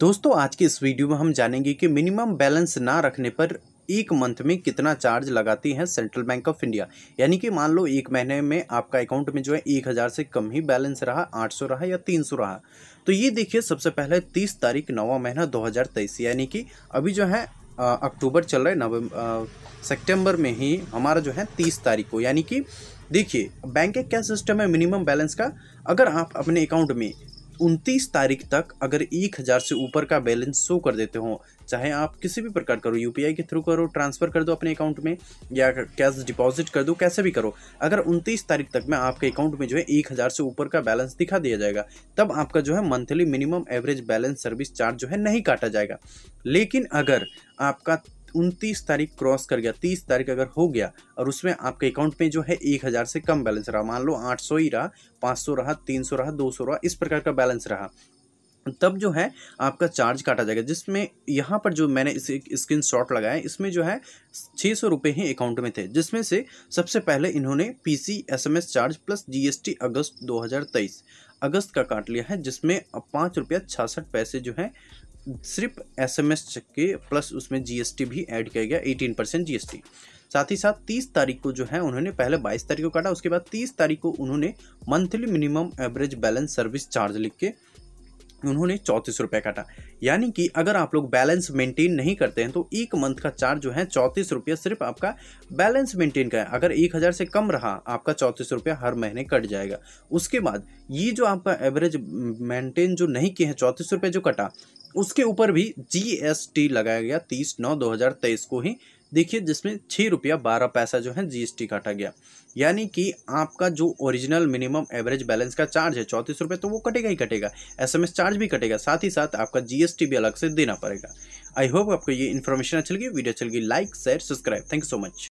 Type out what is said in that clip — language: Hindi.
दोस्तों आज के इस वीडियो में हम जानेंगे कि मिनिमम बैलेंस ना रखने पर एक मंथ में कितना चार्ज लगाती है सेंट्रल बैंक ऑफ इंडिया यानी कि मान लो एक महीने में आपका अकाउंट में जो है एक हज़ार से कम ही बैलेंस रहा आठ सौ रहा या तीन सौ रहा तो ये देखिए सबसे पहले तीस तारीख नवा महीना दो हज़ार तेईस यानी कि अभी जो है अक्टूबर चल रहा है नवम्बर सेप्टेम्बर में ही हमारा जो है तीस तारीख को यानी कि देखिए बैंक का क्या सिस्टम है मिनिमम बैलेंस का अगर आप अपने अकाउंट में उनतीस तारीख तक अगर एक हज़ार से ऊपर का बैलेंस शो कर देते हो चाहे आप किसी भी प्रकार करो यू के थ्रू करो ट्रांसफ़र कर दो अपने अकाउंट में या कैश डिपॉजिट कर दो कैसे भी करो अगर उनतीस तारीख तक में आपके अकाउंट में जो है एक हज़ार से ऊपर का बैलेंस दिखा दिया जाएगा तब आपका जो है monthly minimum average balance service charge जो है नहीं काटा जाएगा लेकिन अगर आपका उनतीस तारीख क्रॉस कर गया तीस तारीख अगर हो गया और उसमें आपके अकाउंट में जो है एक हज़ार से कम बैलेंस रहा मान लो आठ सौ ही रहा पाँच सौ रहा तीन सौ रहा दो सौ रहा इस प्रकार का बैलेंस रहा तब जो है आपका चार्ज काटा जाएगा जिसमें यहाँ पर जो मैंने इस स्क्रीन शॉट लगाया इसमें जो है छः सौ रुपये ही अकाउंट में थे जिसमें से सबसे पहले इन्होंने P C S M S charge plus G S T अगस्त दो हज़ार तेईस अगस्त का काट लिया है जिसमें पाँच रुपया छासठ पैसे जो है सिर्फ एस एम एस के प्लस उसमें टी भी ऐड किया गया एटीन परसेंट जीएसटी साथ ही साथ 30 तारीख को जो है उन्होंने पहले 22 तारीख को काटा उसके बाद 30 तारीख को उन्होंने monthly minimum average balance service charge लिख के उन्होंने चौंतीस रुपये काटा यानी कि अगर आप लोग बैलेंस मेंटेन नहीं करते हैं तो एक मंथ का चार्ज जो है चौंतीस रुपये सिर्फ आपका बैलेंस मेंटेन का है अगर एक हज़ार से कम रहा आपका चौंतीस रुपया हर महीने कट जाएगा उसके बाद ये जो आपका एवरेज मेंटेन जो नहीं किए हैं चौंतीस रुपये जो कटा उसके ऊपर भी जी लगाया गया तीस नौ दो हज़ार तेईस को ही देखिए जिसमें छः रुपया बारह पैसा जो है जीएसटी काटा गया यानी कि आपका जो ओरिजिनल मिनिमम एवरेज बैलेंस का चार्ज है चौंतीस रुपये तो वो कटेगा ही कटेगा एसएमएस चार्ज भी कटेगा साथ ही साथ आपका जीएसटी भी अलग से देना पड़ेगा आई होप आपको ये इन्फॉर्मेशन अच्छी लगी वीडियो अच्छी लगी like share subscribe thank you so much